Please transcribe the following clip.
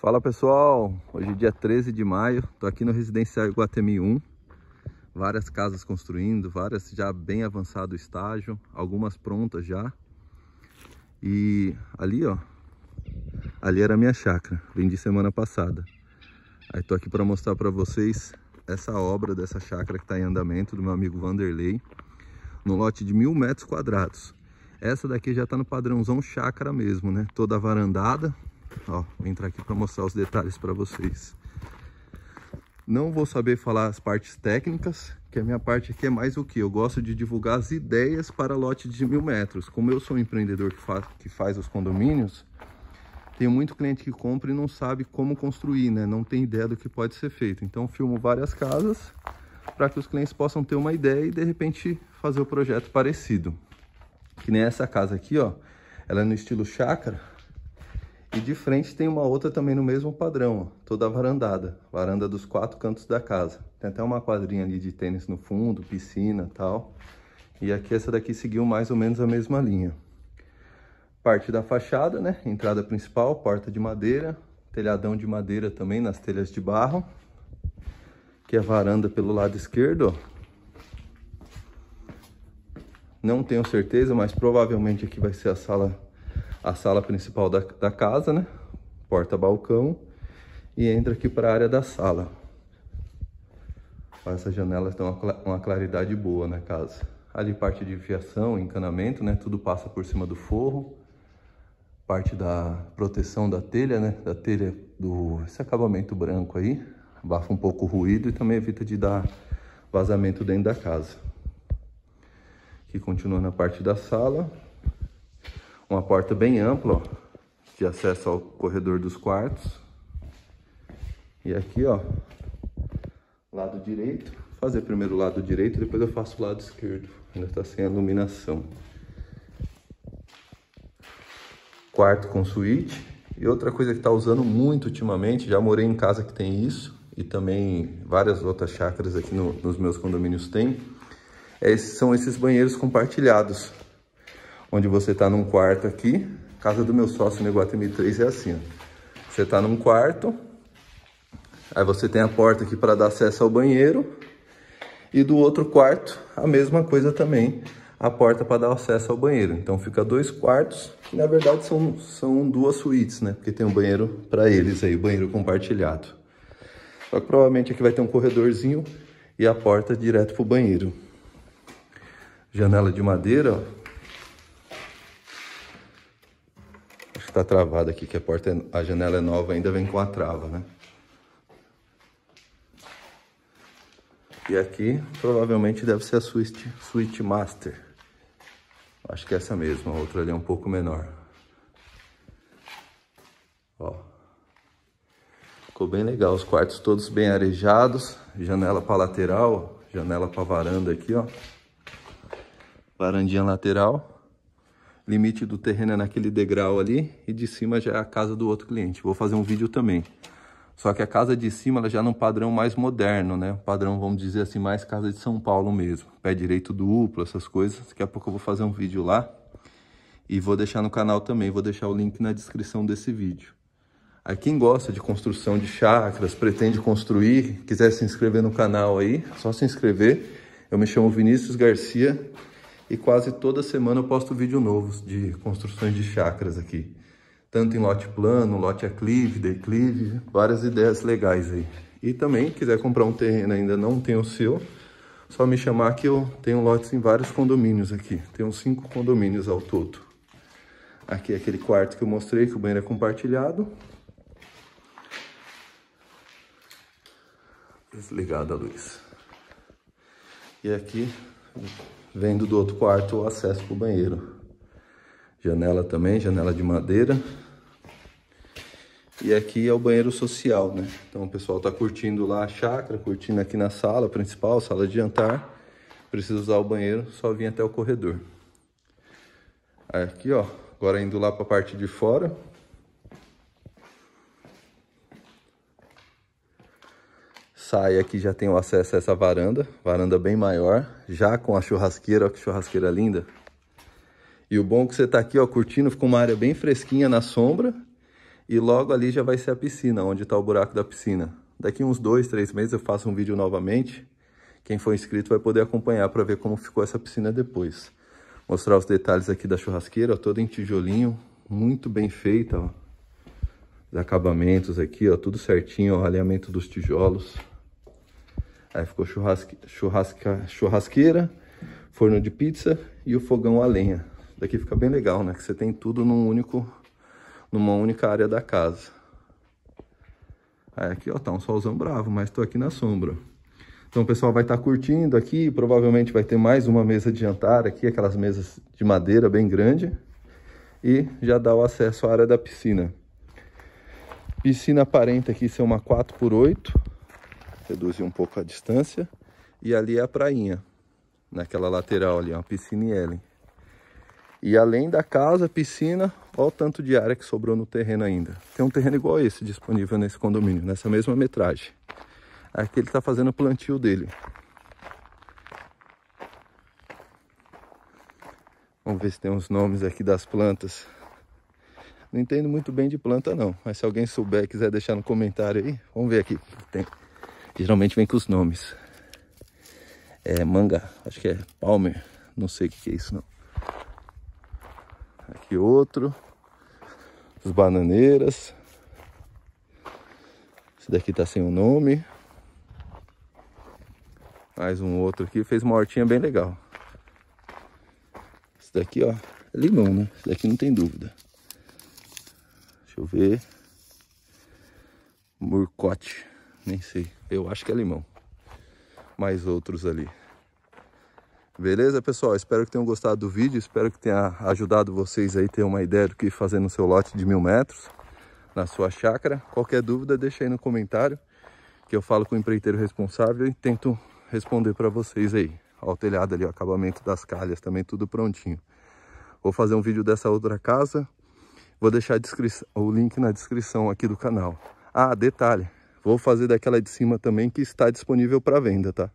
Fala pessoal, hoje é dia 13 de maio, estou aqui no Residencial Iguatemi 1 Várias casas construindo, várias já bem avançado estágio, algumas prontas já E ali ó, ali era a minha chácara, vendi semana passada Aí estou aqui para mostrar para vocês essa obra dessa chácara que está em andamento do meu amigo Vanderlei No lote de mil metros quadrados essa daqui já está no padrãozão chácara mesmo, né? Toda varandada, Ó, vou entrar aqui para mostrar os detalhes para vocês. Não vou saber falar as partes técnicas, que a minha parte aqui é mais o que? Eu gosto de divulgar as ideias para lote de mil metros. Como eu sou um empreendedor que faz, que faz os condomínios, tenho muito cliente que compra e não sabe como construir, né? Não tem ideia do que pode ser feito. Então, filmo várias casas para que os clientes possam ter uma ideia e, de repente, fazer o um projeto parecido. Que nem essa casa aqui, ó. Ela é no estilo chácara, e de frente tem uma outra também no mesmo padrão, ó, toda varandada, varanda dos quatro cantos da casa. Tem até uma quadrinha ali de tênis no fundo, piscina tal. E aqui essa daqui seguiu mais ou menos a mesma linha. Parte da fachada, né? Entrada principal, porta de madeira, telhadão de madeira também nas telhas de barro. Aqui a é varanda pelo lado esquerdo, ó. Não tenho certeza, mas provavelmente aqui vai ser a sala a sala principal da, da casa, né? Porta-balcão. E entra aqui para a área da sala. Essas janelas dão uma, claridade boa na né, casa. Ali parte de fiação, encanamento, né? Tudo passa por cima do forro. Parte da proteção da telha, né? Da telha do esse acabamento branco aí. Abafa um pouco o ruído e também evita de dar vazamento dentro da casa. Aqui continua na parte da sala uma porta bem ampla, ó, de acesso ao corredor dos quartos. E aqui, ó, lado direito. Vou fazer primeiro o lado direito, depois eu faço o lado esquerdo. Ainda está sem iluminação. Quarto com suíte. E outra coisa que está usando muito ultimamente, já morei em casa que tem isso, e também várias outras chácaras aqui no, nos meus condomínios tem, é, são esses banheiros compartilhados onde você está num quarto aqui. Casa do meu sócio no Iguatemi 3 é assim, ó. Você está num quarto, aí você tem a porta aqui para dar acesso ao banheiro. E do outro quarto, a mesma coisa também, a porta para dar acesso ao banheiro. Então fica dois quartos, que na verdade são, são duas suítes, né? Porque tem um banheiro para eles aí, banheiro compartilhado. Só que provavelmente aqui vai ter um corredorzinho e a porta direto pro banheiro. Janela de madeira, ó. que tá travado aqui, que a porta, é, a janela é nova, ainda vem com a trava, né? E aqui provavelmente deve ser a Switch, Switch Master. Acho que é essa mesma, a outra ali é um pouco menor. Ó. Ficou bem legal, os quartos todos bem arejados, janela para lateral, janela para varanda aqui, ó. Varandinha lateral limite do terreno é naquele degrau ali e de cima já é a casa do outro cliente. Vou fazer um vídeo também. Só que a casa de cima ela já é um padrão mais moderno, né? Um padrão, vamos dizer assim, mais casa de São Paulo mesmo. Pé direito duplo, essas coisas. Daqui a pouco eu vou fazer um vídeo lá. E vou deixar no canal também, vou deixar o link na descrição desse vídeo. Aí quem gosta de construção de chacras, pretende construir, quiser se inscrever no canal aí, é só se inscrever. Eu me chamo Vinícius Garcia, e quase toda semana eu posto vídeo novo de construções de chakras aqui. Tanto em lote plano, lote aclive, declive, várias ideias legais aí. E também, quiser comprar um terreno ainda não tem o seu, só me chamar que eu tenho lotes em vários condomínios aqui. Tenho cinco condomínios ao todo. Aqui é aquele quarto que eu mostrei, que o banheiro é compartilhado. Desligada a luz. E aqui vendo do outro quarto o acesso para o banheiro. Janela também, janela de madeira. E aqui é o banheiro social, né? Então o pessoal está curtindo lá a chácara, curtindo aqui na sala principal, sala de jantar. Precisa usar o banheiro, só vim até o corredor. Aqui, ó, agora indo lá para a parte de fora. sai aqui já tem o acesso a essa varanda, varanda bem maior, já com a churrasqueira, olha que churrasqueira linda. E o bom é que você está aqui, ó, curtindo, ficou uma área bem fresquinha na sombra, e logo ali já vai ser a piscina, onde está o buraco da piscina. Daqui uns dois, três meses eu faço um vídeo novamente, quem for inscrito vai poder acompanhar para ver como ficou essa piscina depois. Mostrar os detalhes aqui da churrasqueira, ó, toda em tijolinho, muito bem feita, ó. Os acabamentos aqui, ó, tudo certinho, ó, alinhamento dos tijolos. Aí ficou churrasque, churrasca, churrasqueira, forno de pizza e o fogão a lenha. Daqui fica bem legal, né? Que você tem tudo num único, numa única área da casa. Aí aqui, ó, tá um solzão bravo, mas tô aqui na sombra. Então o pessoal vai estar tá curtindo aqui, provavelmente vai ter mais uma mesa de jantar aqui, aquelas mesas de madeira bem grande. E já dá o acesso à área da piscina. Piscina aparenta aqui ser uma 4x8, reduzir um pouco a distância. E ali é a prainha, naquela lateral ali, é uma piscina e Ellen. E além da casa, piscina, olha o tanto de área que sobrou no terreno ainda. Tem um terreno igual esse disponível nesse condomínio, nessa mesma metragem. Aqui ele está fazendo o plantio dele. Vamos ver se tem uns nomes aqui das plantas. Não entendo muito bem de planta não, mas se alguém souber quiser deixar no comentário aí, vamos ver aqui o que tem geralmente vem com os nomes. É manga, acho que é Palmer, não sei o que é isso não. Aqui outro, as bananeiras. Esse daqui tá sem o nome. Mais um outro aqui, fez uma hortinha bem legal. Esse daqui, ó, é limão, né? Esse daqui não tem dúvida. Deixa eu ver. Murcote nem sei. Eu acho que é limão. Mais outros ali. Beleza, pessoal? Espero que tenham gostado do vídeo. Espero que tenha ajudado vocês aí a ter uma ideia do que fazer no seu lote de mil metros, na sua chácara. Qualquer dúvida, deixa aí no comentário, que eu falo com o empreiteiro responsável e tento responder para vocês aí. Ó, o telhado ali, o acabamento das calhas também, tudo prontinho. Vou fazer um vídeo dessa outra casa. Vou deixar o link na descrição aqui do canal. Ah, detalhe, Vou fazer daquela de cima também que está disponível para venda, tá?